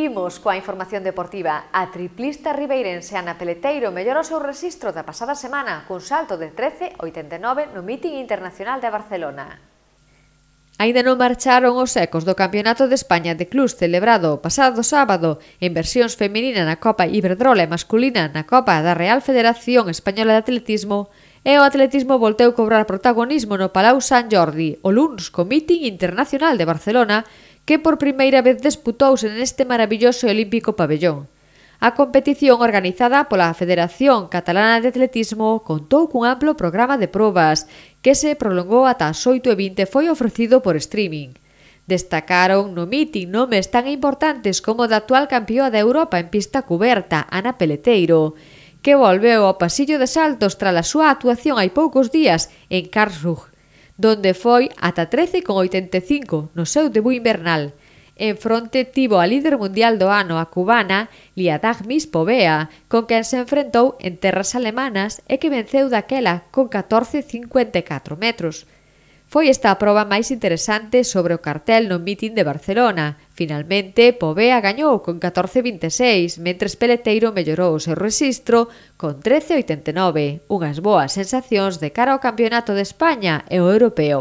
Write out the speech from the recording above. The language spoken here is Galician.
Imos coa información deportiva. A triplista ribeirense Ana Peleteiro mellora o seu rexistro da pasada semana cun salto de 13,89 no Meeting internacional de Barcelona. Ainda non marcharon os ecos do Campeonato de España de Clubs celebrado o pasado sábado en versións feminina na Copa Iberdrola e masculina na Copa da Real Federación Española de Atletismo e o atletismo volteu cobrar protagonismo no Palau Sant Jordi o luns co internacional de Barcelona que por primeira vez disputouse neste maravilloso olímpico pabellón. A competición organizada pola Federación Catalana de Atletismo contou cun amplo programa de probas que se prolongou ata as 8 e 20 foi ofrecido por streaming. Destacaron no meeting nomes tan importantes como da actual campeoa de Europa en pista cuberta, Ana Peleteiro, que volveu ao pasillo de saltos tras a súa actuación hai poucos días en Karlsruhe donde foi ata 13,85 no seu debut invernal. En fronte tivo a líder mundial do ano a cubana Liadagmis Povea, con quen se enfrentou en terras alemanas e que venceu daquela con 14,54 metros. Foi esta a proba máis interesante sobre o cartel no mitin de Barcelona, Finalmente, Povea gañou con 14.26, mentres Peleteiro mellorou o seu rexistro con 13.89, unhas boas sensacións de cara ao Campeonato de España e o Europeo.